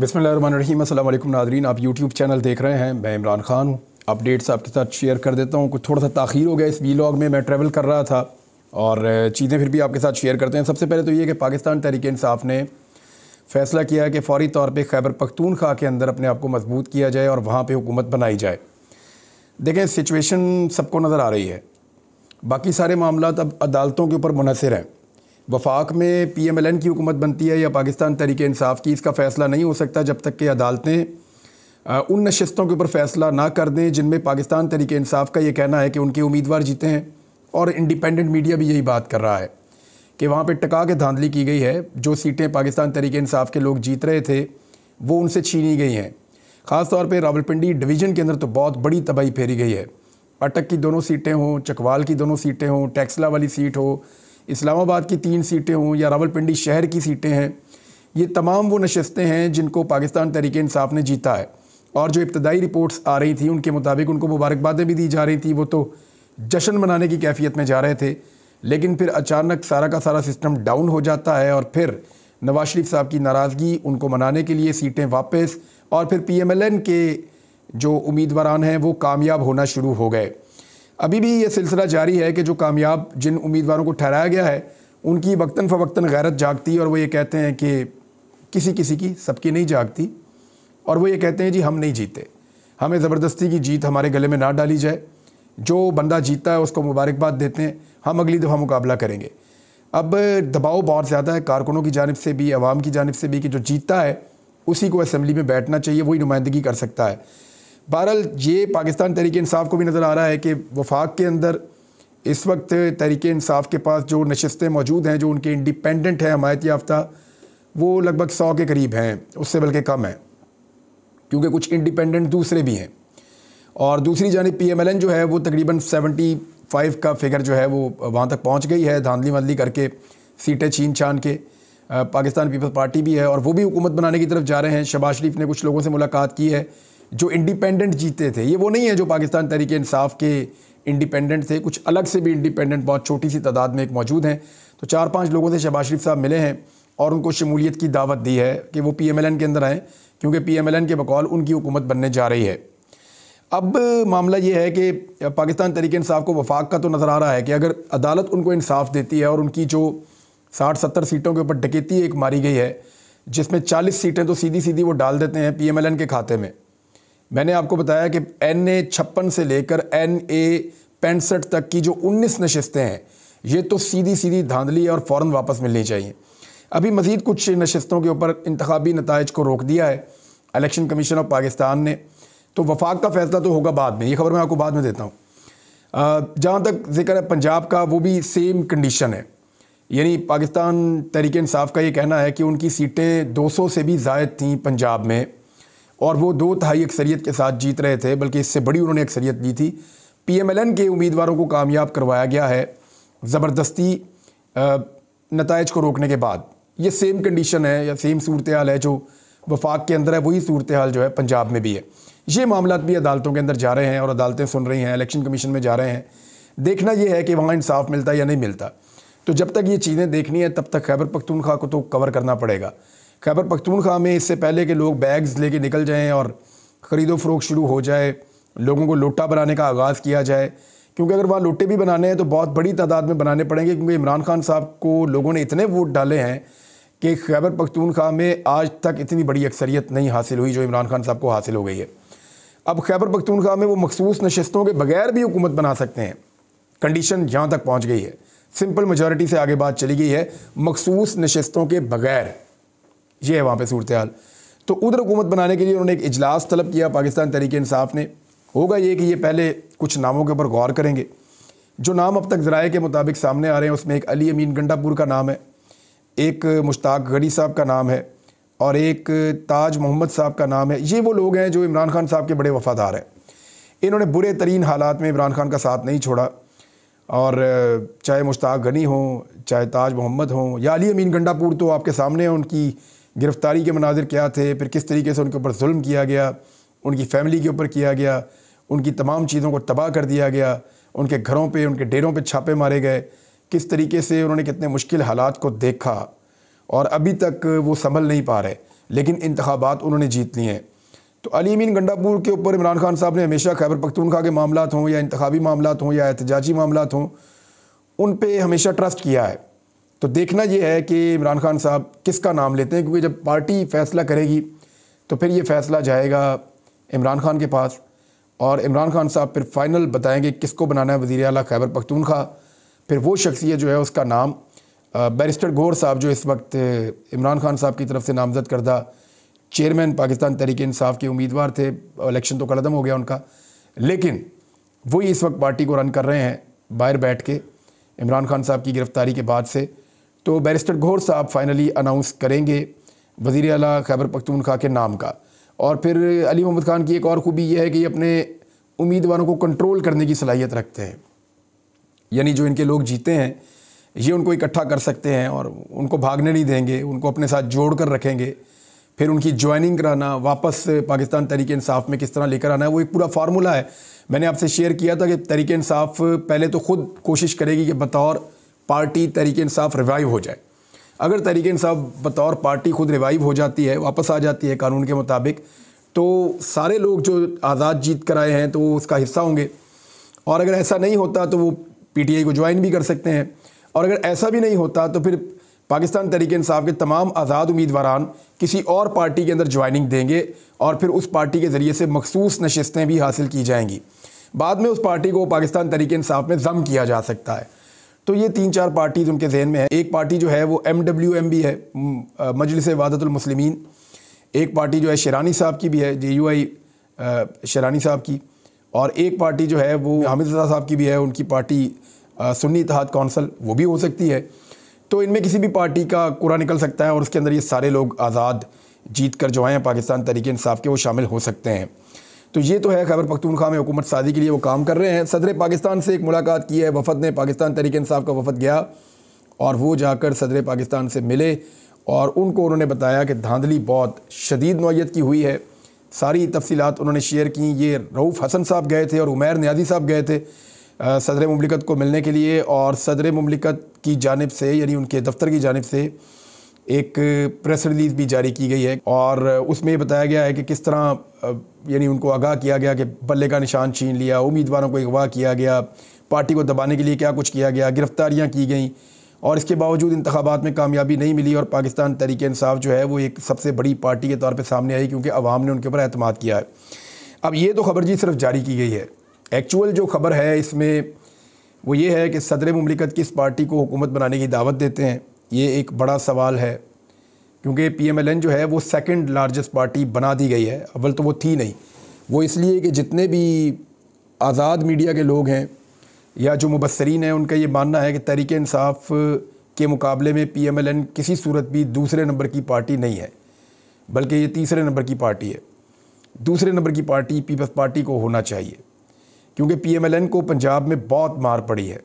बिसमीम असल नादरीन आप यूट्यूब चैनल देख रहे हैं मैं इमरान खान हूँ अपडेट्स आपके साथ शेयर कर देता हूँ कुछ थोड़ा सा ताखिर हो गया इस वीलॉग में मैं ट्रैवल कर रहा था और चीज़ें फिर भी आपके साथ शेयर करते हैं सबसे पहले तो ये कि पाकिस्तान तहरीक इंसाफ ने फैसला किया कि फ़ौरी तौर पर खैबर पख्तूनख्वा के अंदर अपने आप को मजबूत किया जाए और वहाँ पर हुकूमत बनाई जाए देखें सिचुएशन सबको नज़र आ रही है बाकी सारे मामला अब अदालतों के ऊपर मुनसर हैं वफाक में पी एम एल एन की हुकूमत बनती है या पाकिस्तान तरीके इंसाफ की इसका फ़ैसला नहीं हो सकता जब तक कि अदालतें उन नशस्तों के ऊपर फ़ैसला ना कर दें जिनमें पाकिस्तान तरीके इंसाफ का ये कहना है कि उनके उम्मीदवार जीते हैं और इंडिपेंडेंट मीडिया भी यही बात कर रहा है कि वहाँ पर टका के धांधली की गई है जो सीटें पाकिस्तान तरीके इंसाफ के लोग जीत रहे थे वो उनसे छीनी गई हैं ख़ास तौर पर रावलपिंडी डिवीज़न के अंदर तो बहुत बड़ी तबाही फेरी गई है अटक की दोनों सीटें हों चकवाल की दोनों सीटें हों टैक्सला वाली सीट हो इस्लामाबाद की तीन सीटें हों या रावलपिंडी शहर की सीटें हैं ये तमाम वो नशस्तें हैं जिनको पाकिस्तान तरीके इंसाफ ने जीता है और जो इब्तदाई रिपोर्ट्स आ रही थी उनके मुताबिक उनको मुबारकबादें भी दी जा रही थी वो तो जश्न मनाने की कैफियत में जा रहे थे लेकिन फिर अचानक सारा का सारा सिस्टम डाउन हो जाता है और फिर नवाज शरीफ साहब की नाराज़गी उनको मनाने के लिए सीटें वापस और फिर पी एम एल एन के जो उम्मीदवार हैं वो कामयाब होना शुरू हो गए अभी भी ये सिलसिला जारी है कि जो कामयाब जिन उम्मीदवारों को ठहराया गया है उनकी वक्ता फ़वक्ता गैरत जागती और वो ये कहते हैं कि किसी किसी की सबकी नहीं जागती और वो ये कहते हैं जी हम नहीं जीते हमें ज़बरदस्ती की जीत हमारे गले में ना डाली जाए जो बंदा जीतता है उसको मुबारकबाद देते हैं हम अगली दफ़ा मुकाबला करेंगे अब दबाव बहुत ज़्यादा है कारकुनों की जानब से भी आवाम की जानब से भी कि जो जीतता है उसी को असम्बली में बैठना चाहिए वही नुमाइंदगी कर सकता है बहरहाल ये पाकिस्तान तरीके इंसाफ को भी नज़र आ रहा है कि वफाक के अंदर इस वक्त तहरीक इंसाफ के पास जो नशस्तें मौजूद हैं जो उनके इंडिपेंडेंट हैं हमायत याफ्ता वो लगभग सौ के करीब हैं उससे बल्कि कम हैं क्योंकि कुछ इंडिपेंडेंट दूसरे भी हैं और दूसरी जानब पी एम एल एन जो है वो तकरीबन सेवेंटी फाइव का फिगर जो है वो वहाँ तक पहुँच गई है धांधली वांधली करके सीटें छीन छान के पाकिस्तान पीपल्स पार्टी भी है और वो भी हुकूमत बनाने की तरफ जा रहे हैं शबाज शरीफ ने कुछ लोगों से मुलाकात की है जो इंडिपेंडेंट जीते थे ये वो नहीं है जो पाकिस्तान तहरीक इंसाफ के इंडिपेंडेंट थे कुछ अलग से भी इंडिपेंडेंट बहुत छोटी सी तादाद में एक मौजूद हैं तो चार पाँच लोगों से शहबाज शरीफ साहब मिले हैं और उनको शमूलियत की दावत दी है कि वो पी एम एल एन के अंदर आएँ क्योंकि पी एम एल एन के बकौल उनकी हुकूमत बनने जा रही है अब मामला ये है कि पाकिस्तान तहरीक इंसाफ को वफाक का तो नज़र आ रहा है कि अगर अदालत उनको इंसाफ देती है और उनकी जो साठ सत्तर सीटों के ऊपर डकेती एक मारी गई है जिसमें चालीस सीटें तो सीधी सीधी वो डाल देते हैं पी एम एल एन के खाते में मैंने आपको बताया कि एन ए छप्पन से लेकर एन ए पैंसठ तक की जो 19 नशस्तें हैं ये तो सीधी सीधी धांधली और फ़ौर वापस मिलनी चाहिए अभी मज़ीद कुछ नशस्तों के ऊपर इंतबी नतज को रोक दिया है इलेक्शन कमीशन ऑफ पाकिस्तान ने तो वफाक का फ़ैसला तो होगा बाद में ये खबर मैं आपको बाद में देता हूँ जहाँ तक जिक्र है पंजाब का वो भी सेम कंडीशन है यानी पाकिस्तान तहरीक इंसाफ का ये कहना है कि उनकी सीटें 200 से भी जायद थीं पंजाब में और वो दो तहाई अक्सरीत के साथ जीत रहे थे बल्कि इससे बड़ी उन्होंने अक्सरीत दी थी पीएमएलएन के उम्मीदवारों को कामयाब करवाया गया है ज़बरदस्ती नतज को रोकने के बाद ये सेम कंडीशन है या सेम सूरत हाल है जो वफाक के अंदर है वही सूरत हाल जो है पंजाब में भी है ये मामला भी अदालतों के अंदर जा रहे हैं और अदालतें सुन रही हैं इलेक्शन कमीशन में जा रहे हैं देखना यह है कि वहाँ इंसाफ मिलता है या नहीं मिलता तो जब तक ये चीज़ें देखनी है तब तक खैबर पखतूनखा को तो कवर करना पड़ेगा खैबर पख्तूनख्वा में इससे पहले कि लोग बैग्स लेके निकल जाएँ और ख़रीदो फरोख शुरू हो जाए लोगों को लोटा बनाने का आगाज़ किया जाए क्योंकि अगर वहाँ लोटे भी बनाने हैं तो बहुत बड़ी तादाद में बनाने पड़ेंगे क्योंकि इमरान खान साहब को लोगों ने इतने वोट डाले हैं कि खैबर पख्तूनख्वा में आज तक इतनी बड़ी अक्सरियत नहीं हासिल हुई जो इमरान खान साहब को हासिल हो गई है अब खैबर पख्तूनख्वा में वो मखसूस नशस्तों के बगैर भी हुकूमत बना सकते हैं कंडीशन जहाँ तक पहुँच गई है सिंपल मेजॉरिटी से आगे बात चली गई है मखसूस नशस्तों के बगैर ये है वहाँ पर सूरत हाल तो उधर हुकूमत बनाने के लिए उन्होंने एक इजलास तलब किया पाकिस्तान तहरीक इंसाफ ने होगा ये कि ये पहले कुछ नामों के ऊपर गौर करेंगे जो नाम अब तक ज़राए के मुताबिक सामने आ रहे हैं उसमें एक अली अमीन गंडापुर का नाम है एक मुश्ताक गड़ी साहब का नाम है और एक ताज मोहम्मद साहब का नाम है ये वो लोग हैं जो इमरान खान साहब के बड़े वफ़ादार हैं इन्होंने बुरे तरीन हालात में इमरान खान का साथ नहीं छोड़ा और चाहे मुश्ताक गनी हों चाहे ताज मोहम्मद हों या अली अमीन गंडापुर तो आपके सामने हैं उनकी गिरफ़्तारी के मनाजिर क्या थे फिर किस तरीके से उनके ऊपर जुल्म किया गया उनकी फ़ैमिली के ऊपर किया गया उनकी तमाम चीज़ों को तबाह कर दिया गया उनके घरों पर उनके डेरों पर छापे मारे गए किस तरीके से उन्होंने कितने मुश्किल हालात को देखा और अभी तक वो संभल नहीं पा रहे लेकिन इंतबात उन्होंने जीत ली हैं तो अलीमीन गंडापुर के ऊपर इमरान खान साहब ने हमेशा खैबर पखतूनखा के मामला हों या इंतबी मामला हों या एहतजाजी मामला हों उन पर हमेशा ट्रस्ट किया है तो देखना ये है कि इमरान खान साहब किसका नाम लेते हैं क्योंकि जब पार्टी फैसला करेगी तो फिर ये फैसला जाएगा इमरान खान के पास और इमरान खान साहब फिर फाइनल बताएंगे किसको बनाना है वज़ी अल खैबर पख्तूनखा फिर वो शख्सियत जो है उसका नाम बैरिस्टर गोर साहब जो इस वक्त इमरान खान साहब की तरफ से नामजद करदा चेयरमैन पाकिस्तान तहरीक इंसाफ के उम्मीदवार थे इलेक्शन तो कलदम हो गया उनका लेकिन वही इस वक्त पार्टी को रन कर रहे हैं बाहर बैठ के इमरान खान साहब की गिरफ़्तारी के बाद से तो बैरिस्टर घोर साहब फाइनली अनाउंस करेंगे वजीर अला खैबर पख्तूनखा के नाम का और फिर अली मोहम्मद खान की एक और खूबी यह है कि अपने उम्मीदवारों को कंट्रोल करने की सलाहियत रखते हैं यानी जो इनके लोग जीते हैं ये उनको इकट्ठा कर सकते हैं और उनको भागने नहीं देंगे उनको अपने साथ जोड़ कर रखेंगे फिर उनकी ज्वाइनिंग कराना वापस पाकिस्तान तरीके इंसाफ में किस तरह लेकर आना है वो एक पूरा फार्मूला है मैंने आपसे शेयर किया था कि तरीके इंसाफ पहले तो ख़ुद कोशिश करेगी कि बतौर पार्टी तरीके इंसाफ रिवाइव हो जाए अगर तरीके इंसाफ बतौर पार्टी खुद रिवाइव हो जाती है वापस आ जाती है कानून के मुताबिक तो सारे लोग जो आज़ाद जीत कर आए हैं तो वो उसका हिस्सा होंगे और अगर ऐसा नहीं होता तो वो पीटीआई को ज्वाइन भी कर सकते हैं और अगर ऐसा भी नहीं होता तो फिर पाकिस्तान तरीके इंसाफ के तमाम आज़ाद उम्मीदवारान किसी और पार्टी के अंदर ज्वाइनिंग देंगे और फिर उस पार्टी के ज़रिए से मखसूस नशस्तें भी हासिल की जाएंगी बाद में उस पार्टी को पाकिस्तान तरीके इंसाफ में जम किया जा सकता है तो ये तीन चार पार्टीज उनके जहन में है एक पार्टी जो है वो एम डब्ल्यू एम भी है मजलिस वादतमसलम एक पार्टी जो है शरानी साहब की भी है जे यू आई शरानी साहब की और एक पार्टी जो है वो हामिद रजा साहब की भी है उनकी पार्टी सुन्नी इतिहाद कौंसल वो भी हो सकती है तो इनमें किसी भी पार्टी का कूड़ा निकल सकता है और उसके अंदर ये सारे लोग आज़ाद जीत कर जो हैं पाकिस्तान तरीके इंसाफ के वो शामिल हो सकते हैं तो ये तो है खैबर पख्तूनख्वा में हुकूमत साजी के लिए वो काम कर रहे हैं सदर पाकिस्तान से एक मुलाकात की है वफद ने पाकिस्तान तहरीक इंसाफ का वफद गया और वो जाकर सदर पाकिस्तान से मिले और उनको उन्होंने बताया कि धांधली बहुत शदीद नोयत की हुई है सारी तफसीत उन्होंने शेयर की ये रऊफ़ हसन साहब गए थे और उमैर न्याजी साहब गए थे सदर ममलिकत को मिलने के लिए और सदर ममलिकत की जानब से यानी उनके दफ्तर की जानब से एक प्रेस रिलीज़ भी जारी की गई है और उसमें बताया गया है कि किस तरह यानी उनको आगाह किया गया कि बल्ले का निशान छीन लिया उम्मीदवारों को अगवा किया गया पार्टी को दबाने के लिए क्या कुछ किया गया गिरफ्तारियाँ की गई और इसके बावजूद इंतबात में कामयाबी नहीं मिली और पाकिस्तान तहरीक इंसाफ जो है वो एक सबसे बड़ी पार्टी के तौर पर सामने आई क्योंकि अवाम ने उनके ऊपर अहतमाद किया है अब ये तो खबर जी सिर्फ जारी की गई है एक्चुअल जो खबर है इसमें वो ये है कि सदर ममलिकत किस पार्टी को हुकूमत बनाने की दावत देते हैं ये एक बड़ा सवाल है क्योंकि पीएमएलएन जो है वो सेकंड लार्जेस्ट पार्टी बना दी गई है अव्वल तो वो थी नहीं वो इसलिए कि जितने भी आज़ाद मीडिया के लोग हैं या जो मुबसरीन हैं उनका ये मानना है कि तहरीक इंसाफ के मुकाबले में पीएमएलएन किसी सूरत भी दूसरे नंबर की पार्टी नहीं है बल्कि ये तीसरे नंबर की पार्टी है दूसरे नंबर की पार्टी पीपल्स पार्टी को होना चाहिए क्योंकि पी को पंजाब में बहुत मार पड़ी है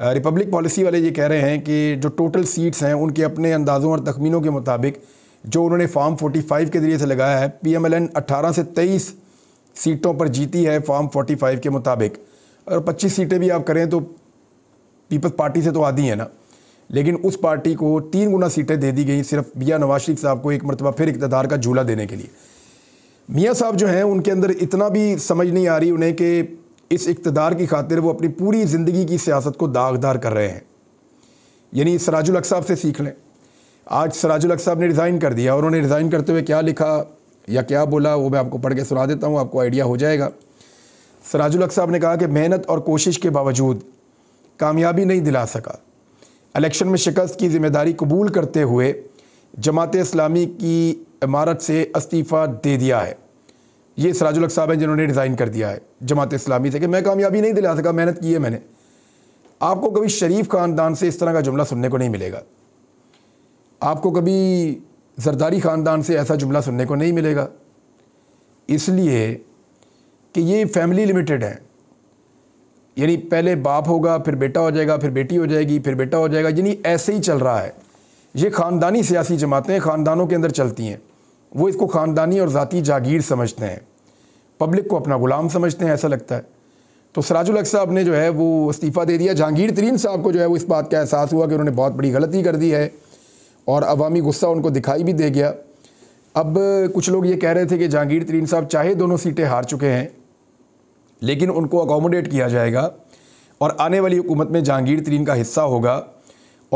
रिपब्लिक पॉलिसी वाले ये कह रहे हैं कि जो टोटल सीट्स हैं उनके अपने अंदाज़ों और तखमीनों के मुताबिक जो उन्होंने फॉर्म 45 के ज़रिए से लगाया है पी एम एल एन अट्ठारह से तेईस सीटों पर जीती है फॉर्म 45 के मुताबिक और 25 सीटें भी आप करें तो पीपल्स पार्टी से तो आदि है ना लेकिन उस पार्टी को तीन गुना सीटें दे दी गई सिर्फ मियाँ नवाज शरीफ साहब को एक मरतबा फिर इकतदार का झूला देने के लिए मियाँ साहब जो हैं उनके अंदर इतना भी समझ नहीं आ रही उन्हें कि इस इकतदार की खातिर वो अपनी पूरी ज़िंदगी की सियासत को दागदार कर रहे हैं यानी सराजुल साहब से सीख लें आज सराजुल साहब ने रिज़ाइन कर दिया और उन्होंने रिज़ाइन करते हुए क्या लिखा या क्या बोला वो मैं आपको पढ़ के सुना देता हूँ आपको आइडिया हो जाएगा सराजुल साहब ने कहा कि मेहनत और कोशिश के बावजूद कामयाबी नहीं दिला सका इलेक्शन में शिकस्त की जिम्मेदारी कबूल करते हुए जमात इस्लामी की इमारत से इस्तीफ़ा दे दिया है ये सराजुलक साहब हैं जिन्होंने डिज़ाइन कर दिया है जमात इस्लामी से कि मैं कामयाबी नहीं दिला सका मेहनत की है मैंने आपको कभी शरीफ ख़ानदान से इस तरह का जुमला सुनने को नहीं मिलेगा आपको कभी जरदारी ख़ानदान से ऐसा जुमला सुनने को नहीं मिलेगा इसलिए कि ये फैमिली लिमिटेड है यानी पहले बाप होगा फिर बेटा हो जाएगा फिर बेटी हो जाएगी फिर बेटा हो जाएगा यानी ऐसे ही चल रहा है ये ख़ानदानी सियासी जमातें ख़ानदानों के अंदर चलती हैं वो इसको ख़ानदानी और ज़ाती जागीर समझते हैं पब्लिक को अपना गुलाम समझते हैं ऐसा लगता है तो सराजुल साहब ने जो है वो इस्तीफ़ा दे दिया जहांगीर तरीन साहब को जो है वो इस बात का एहसास हुआ कि उन्होंने बहुत बड़ी गलती कर दी है और अवामी गुस्सा उनको दिखाई भी दे गया अब कुछ लोग ये कह रहे थे कि जहांगीर तरीन साहब चाहे दोनों सीटें हार चुके हैं लेकिन उनको अकोमोडेट किया जाएगा और आने वाली हुकूमत में जहांगीर तरीन का हिस्सा होगा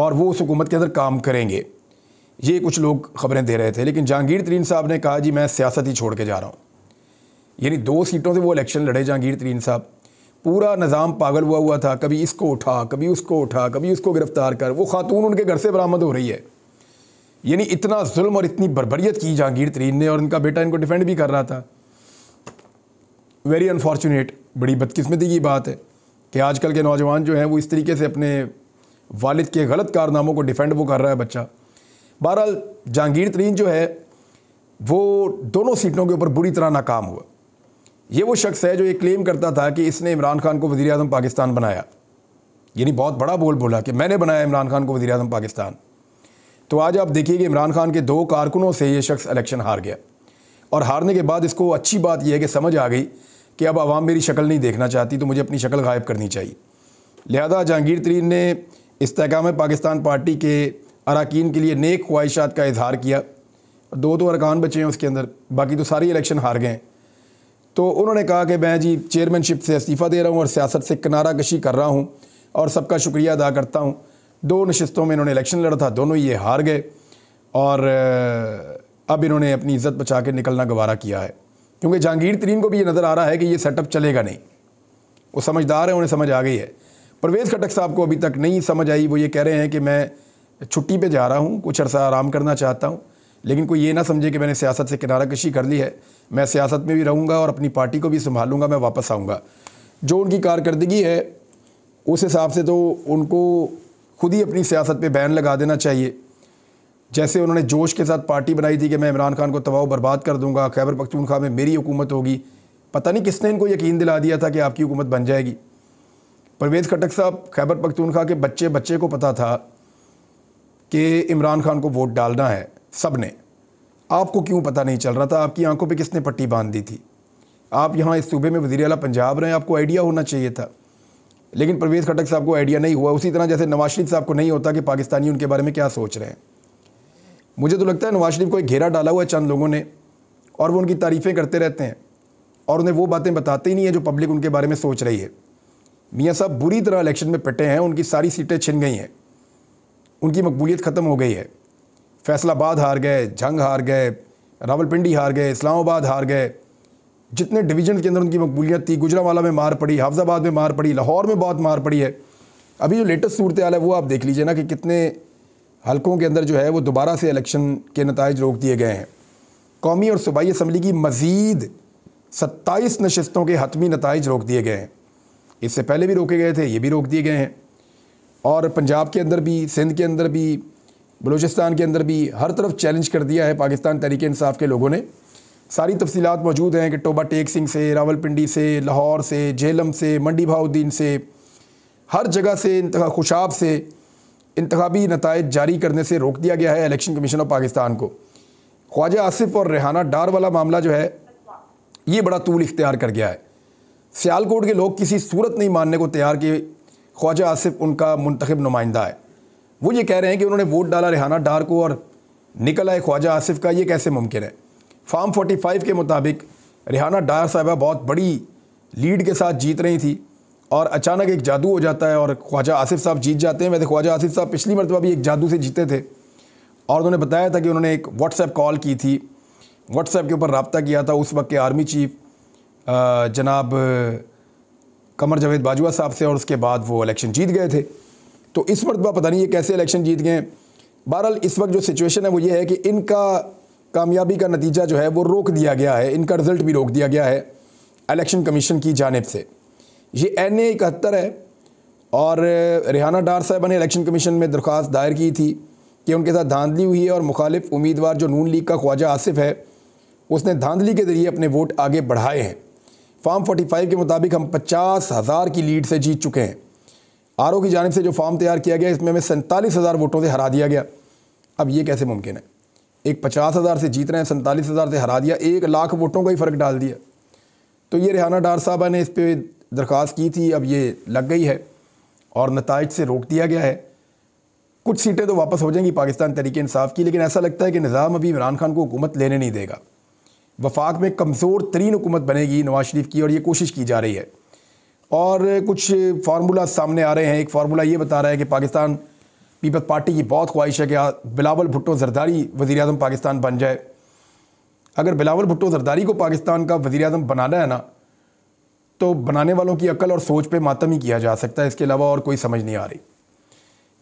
और वो उस हुकूमत के अंदर काम करेंगे ये कुछ लोग खबरें दे रहे थे लेकिन जहांगीर तरीन साहब ने कहा जी मैं सियासत ही छोड़ के जा रहा हूँ यानी दो सीटों से वो इलेक्शन लड़े जहांगीर तरीन साहब पूरा निज़ाम पागल हुआ हुआ था कभी इसको उठा कभी उसको उठा कभी उसको गिरफ़्तार कर वो खातून उनके घर से बरामद हो रही है यानी इतना जुल्म और इतनी बरबरीत की जहांगीर तरीन ने और उनका बेटा इनको डिफेंड भी कर रहा था वेरी अनफॉर्चुनेट बड़ी बदकिस्मती की बात है कि आजकल के नौजवान जो हैं वो इस तरीके से अपने वालिद के गलत कारनामों को डिफेंड वो कर रहा है बच्चा बहरहाल जहांगीर तरीन जो है वो दोनों सीटों के ऊपर बुरी तरह नाकाम हुआ ये वो शख्स है जो ये क्लेम करता था कि इसने इमरान खान को वज़ी अजम पाकिस्तान बनाया यानी बहुत बड़ा बोल बोला कि मैंने बनाया इमरान खान को वज़ी अजम पाकिस्तान तो आज आप देखिए कि इमरान खान के दो कारकुनों से ये शख्स इलेक्शन हार गया और हारने के बाद इसको अच्छी बात यह है कि समझ आ गई कि अब आवाम मेरी शक्ल नहीं देखना चाहती तो मुझे अपनी शक्ल गायब करनी चाहिए लिहाजा जहांगीर तरीन ने इसकाम पाकिस्तान पार्टी के अरकान के लिए नेक ख्वाहिशात का इजहार किया दो दो अरकान बचे हैं उसके अंदर बाकी तो सारी इलेक्शन हार गए हैं तो उन्होंने कहा कि मैं जी चेयरमैनशिप से इस्तीफ़ा दे रहा हूँ और सियासत से किनारा कशी कर रहा हूँ और सबका शुक्रिया अदा करता हूँ दो नशस्तों में इन्होंने इलेक्शन लड़ा था दोनों ये हार गए और अब इन्होंने अपनी इज़्ज़त बचा के निकलना गवारा किया है क्योंकि जहांगीर तरीन को भी ये नज़र आ रहा है कि ये सेटअप चलेगा नहीं वो समझदार है उन्हें समझ आ गई है परवेज़ खटक साहब को अभी तक नहीं समझ आई वो ये कह रहे हैं कि मैं छुट्टी पे जा रहा हूँ कुछ अरसा आराम करना चाहता हूँ लेकिन कोई ये ना समझे कि मैंने सियासत से किनारा कशी कर ली है मैं सियासत में भी रहूँगा और अपनी पार्टी को भी संभालूंगा मैं वापस आऊँगा जो उनकी कारकर्दगी है उस हिसाब से तो उनको खुद ही अपनी सियासत पर बैन लगा देना चाहिए जैसे उन्होंने जोश के साथ पार्टी बनाई थी कि मैं इमरान खान को तबाह बर्बाद कर दूँगा खैबर पखतूनखा में मेरी हुकूमत होगी पता नहीं किसने इनको यकीन दिला दिया था कि आपकी हुकूमत बन जाएगी परवेज़ खटक साहब खैबर पखतूनखा के बच्चे बच्चे को पता था कि इमरान खान को वोट डालना है सब ने आपको क्यों पता नहीं चल रहा था आपकी आंखों पे किसने पट्टी बांध दी थी आप यहाँ इस सूबे में वजीर अला पंजाब रहे आपको आइडिया होना चाहिए था लेकिन परवेज़ खटक साहब को आइडिया नहीं हुआ उसी तरह जैसे नवाज शरीफ साहब को नहीं होता कि पाकिस्तानी उनके बारे में क्या सोच रहे हैं मुझे तो लगता है नवाज शरीफ को एक घेरा डाला हुआ है चंद लोगों ने और वो उनकी तारीफ़ें करते रहते हैं और उन्हें वो बातें बताते ही नहीं है जो पब्लिक उनके बारे में सोच रही है मियाँ साहब बुरी तरह इलेक्शन में पिटे हैं उनकी सारी सीटें छिन गई हैं उनकी मकबूलीत ख़त्म हो गई है फैसलाबाद हार गए जंग हार गए रावलपिंडी हार गए इस्लामाबाद हार गए जितने डिवीजन के अंदर उनकी मकबूलियत थी गुजरावाला में मार पड़ी हाफजाबाद में मार पड़ी लाहौर में बहुत मार पड़ी है अभी जो लेटेस्ट सूरत हाल है वो आप देख लीजिए ना कि कितने हलकों के अंदर जो है वो दोबारा से इलेक्शन के नतज रोक दिए गए हैं कौमी और सूबाई असम्बली की मज़ीद सत्ताईस नशस्तों के हतमी नतज रोक दिए गए हैं इससे पहले भी रोके गए थे ये भी रोक दिए गए हैं और पंजाब के अंदर भी सिंध के अंदर भी बलूचिस्तान के अंदर भी हर तरफ चैलेंज कर दिया है पाकिस्तान तरीके इंसाफ के लोगों ने सारी तफसीत मौजूद हैं कि टोबा टेक सिंह से रावलपिंडी से लाहौर से झेलम से मंडी भाउद्दीन से हर जगह से इंतहा खुशाब से इंतबी नतज जारी करने से रोक दिया गया है इलेक्शन कमीशन ऑफ पाकिस्तान को ख्वाजा आसिफ और रेहाना डार वाला मामला जो है ये बड़ा तूल इख्तियार कर गया है सियालकोट के लोग किसी सूरत नहीं मानने को तैयार कि ख्वाजा आसिफ उनका मंतखब नुमाइंदा है वो ये कह रहे हैं कि उन्होंने वोट डाला रिहाना डार को और निकल आए ख्वाजा आसिफ का ये कैसे मुमकिन है फार्म 45 के मुताबिक रिहाना डार साहबा बहुत बड़ी लीड के साथ जीत रही थी और अचानक एक जादू हो जाता है और ख्वाजा आसिफ साहब जीत जाते हैं वैसे ख्वाजा आसिफ साहब पिछली मरतबा भी एक जादू से जीते थे और उन्होंने बताया था कि उन्होंने एक व्हाट्सएप कॉल की थी व्हाट्सएप के ऊपर रबता किया था उस वक्त के आर्मी चीफ जनाब कमर जावेद बाजवा साहब से और उसके बाद वो इलेक्शन जीत गए थे तो इस मरतबा पता नहीं ये कैसे इलेक्शन जीत गए बहरहाल इस वक्त जो सिचुएशन है वो ये है कि इनका कामयाबी का नतीजा जो है वो रोक दिया गया है इनका रिज़ल्ट भी रोक दिया गया है इलेक्शन कमीशन की जानब से ये एन ए इकहत्तर है और रिहाना डार साहबा ने इलेक्शन कमीशन में दरख्वास्त दायर की थी कि उनके साथ धांधली हुई है और मुखालिफ उम्मीदवार जो नून लीग का ख्वाजा आसिफ है उसने धांधली के ज़रिए अपने वोट आगे बढ़ाए हैं फोर्टी 45 के मुताबिक हम पचास हज़ार की लीड से जीत चुके हैं आर की जानब से जो फॉर्म तैयार किया गया इसमें हमें सैंतालीस हज़ार वोटों से हरा दिया गया अब ये कैसे मुमकिन है एक पचास हज़ार से जीत रहे हैं सैंतालीस हज़ार से हरा दिया एक लाख वोटों का ही फ़र्क डाल दिया तो ये रेहाना डार साहबा ने इस पर दरख्वास्त की थी अब ये लग गई है और नतज से रोक दिया गया है कुछ सीटें तो वापस हो जाएंगी पाकिस्तान तरीके इंसाफ की लेकिन ऐसा लगता है कि निज़ाम अभी इमरान खान को हुकूमत लेने नहीं देगा वफाक में कमज़ोर तरीन हुकूमत बनेगी नवाज शरीफ की और ये कोशिश की जा रही है और कुछ फार्मूला सामने आ रहे हैं एक फार्मूला ये बता रहा है कि पाकिस्तान पीपल्स पार्टी की बहुत ख्वाहिश है कि बिलावल भुट्टो जरदारी वज़ी अजम पाकिस्तान बन जाए अगर बिलावल भुट्टो जरदारी को पाकिस्तान का वज़ी अजम बनाना है ना तो बनाने वालों की अकल और सोच पर मातम ही किया जा सकता है इसके अलावा और कोई समझ नहीं आ रही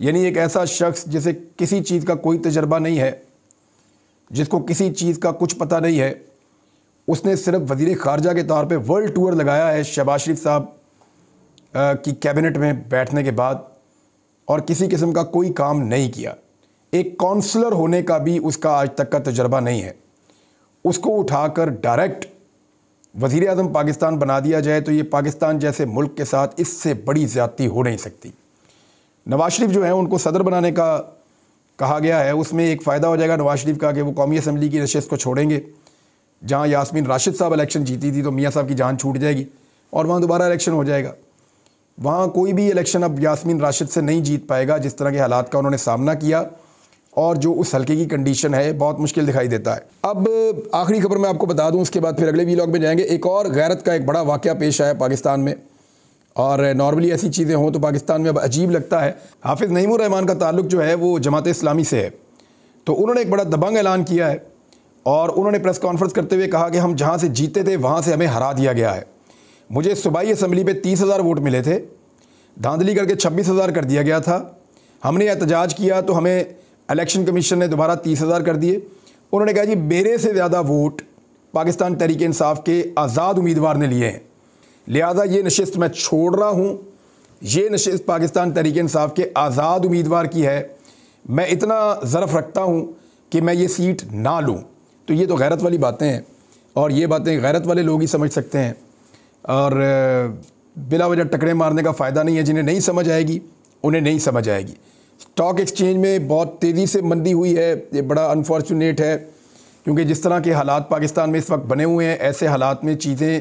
यानी एक ऐसा शख्स जिसे किसी चीज़ का कोई तजर्बा नहीं है जिसको किसी चीज़ का कुछ पता नहीं है उसने सिर्फ वजीर ख़ारजा के तौर पर वर्ल्ड टूर लगाया है शहबाज शरीफ साहब की कैबिनेट में बैठने के बाद और किसी किस्म का कोई काम नहीं किया एक काउंसलर होने का भी उसका आज तक का तजर्बा नहीं है उसको उठाकर डायरेक्ट वज़ी अजम पाकिस्तान बना दिया जाए तो ये पाकिस्तान जैसे मुल्क के साथ इससे बड़ी ज़्यादती हो नहीं सकती नवाज शरीफ जो है उनको सदर बनाने का कहा गया है उसमें एक फ़ायदा हो जाएगा नवाज शरीफ का कि वो कौमी असम्बली की नशस्त को छोड़ेंगे जहाँ यासमिन राशिद साहब इलेक्शन जीती थी तो मियाँ साहब की जान छूट जाएगी और वहाँ दोबारा इलेक्शन हो जाएगा वहाँ कोई भी इलेक्शन अब यासमीन राशिद से नहीं जीत पाएगा जिस तरह के हालात का उन्होंने सामना किया और जो उस हल्के की कंडीशन है बहुत मुश्किल दिखाई देता है अब आखिरी खबर मैं आपको बता दूं उसके बाद फिर अगले वीलॉग में जाएंगे एक और गैरत का एक बड़ा वाक़ पेश आया पाकिस्तान में और नॉर्मली ऐसी चीज़ें हों तो पाकिस्तान में अब अजीब लगता है हाफिज़ नईमुर रहमान का ताल्लुक जो है वो जमात इस्लामी से है तो उन्होंने एक बड़ा दबंग ऐलान किया है और उन्होंने प्रेस कॉन्फ्रेंस करते हुए कहा कि हम जहाँ से जीते थे वहाँ से हमें हरा दिया गया है मुझे सूबाई असम्बली पे तीस हज़ार वोट मिले थे धांधली करके छब्बीस हज़ार कर दिया गया था हमने एहतजाज किया तो हमें इलेक्शन कमीशन ने दोबारा तीस हज़ार कर दिए उन्होंने कहा जी मेरे से ज़्यादा वोट पाकिस्तान तहरीक इंसाफ के आज़ाद उम्मीदवार ने लिए हैं लिहाजा ये नशस्त मैं छोड़ रहा हूँ ये नशस्त पाकिस्तान तहरीक इंसाफ के आज़ाद उम्मीदवार की है मैं इतना ज़रफ़ रखता हूँ कि मैं ये सीट ना लूँ तो ये तो गैरत वाली बातें हैं और ये बातें गैरत वाले लोग ही समझ सकते हैं और बिला वजह टकरे मारने का फ़ायदा नहीं है जिन्हें नहीं समझ आएगी उन्हें नहीं समझ आएगी स्टॉक एक्सचेंज में बहुत तेज़ी से मंदी हुई है ये बड़ा अनफॉर्चुनेट है क्योंकि जिस तरह के हालात पाकिस्तान में इस वक्त बने हुए हैं ऐसे हालात में चीज़ें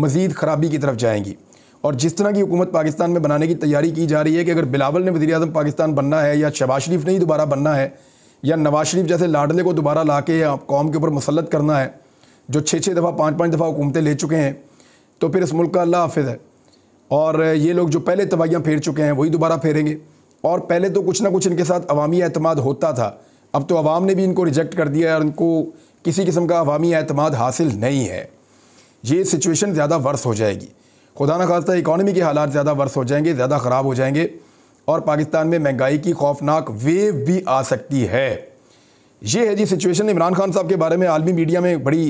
मज़ीद ख़राबी की तरफ जाएंगी और जिस तरह की हुकूमत पाकिस्तान में बनाने की तैयारी की जा रही है कि अगर बिलावल ने वजी अजम पाकिस्तान बनना है या शबाज शरीफ ने ही दोबारा बनना है या नवाज शरीफ जैसे लाडले को दोबारा ला के कौम के ऊपर मुसलत करना है जो छः छः दफ़ा पाँच पाँच दफ़ा हुकूमतें ले चुके हैं तो फिर इस मुल्क का अल्लाह हाफिज़ है और ये लोग जो पहले तबाहियाँ फेर चुके हैं वही दोबारा फेरेंगे और पहले तो कुछ ना कुछ इनके साथ अवामी अतमाद होता था अब तो आवाम ने भी इनको रिजेक्ट कर दिया और इनको किसी किस्म का अवामी अतमाद हासिल नहीं है ये सिचुएशन ज़्यादा वर्स हो जाएगी खुदा न खास्ता इकानमी के हालात ज़्यादा वर्स हो जाएंगे ज़्यादा ख़राब हो जाएंगे और पाकिस्तान में महंगाई की खौफनाक वेव भी आ सकती है ये है जी सिचुएशन इमरान खान साहब के बारे में आलमी मीडिया में बड़ी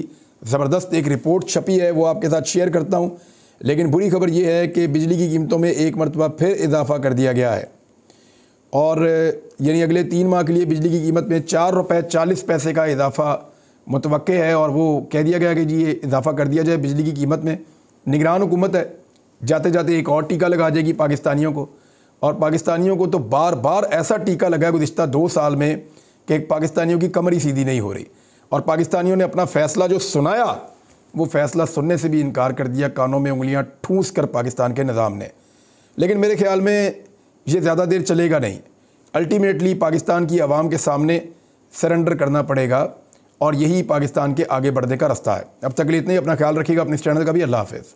ज़बरदस्त एक रिपोर्ट छपी है वो आपके साथ शेयर करता हूँ लेकिन बुरी खबर यह है कि बिजली की कीमतों में एक मरतबा फिर इजाफा कर दिया गया है और यानी अगले तीन माह के लिए बिजली की कीमत में चार रुपये चालीस पैसे का इजाफा मुतव है और वो कह दिया गया कि जी ये इजाफा कर दिया जाए बिजली की कीमत में निगरान हुकूमत है जाते जाते एक और टीका लगा जाएगी पाकिस्तानियों को और पाकिस्तानियों को तो बार बार ऐसा टीका लगा है दो साल में कि पाकिस्तानियों की कमरी सीधी नहीं हो रही और पाकिस्तानियों ने अपना फैसला जो सुनाया वो फैसला सुनने से भी इनकार कर दिया कानों में उंगलियां ठूस कर पाकिस्तान के निज़ाम ने लेकिन मेरे ख्याल में ये ज़्यादा देर चलेगा नहीं अल्टीमेटली पाकिस्तान की आवाम के सामने सरेंडर करना पड़ेगा और यही पाकिस्तान के आगे बढ़ने का रास्ता है अब तक लिए इतना ही अपना ख्याल रखिएगा अपने चैनल का भी अल्लाह हाफिज़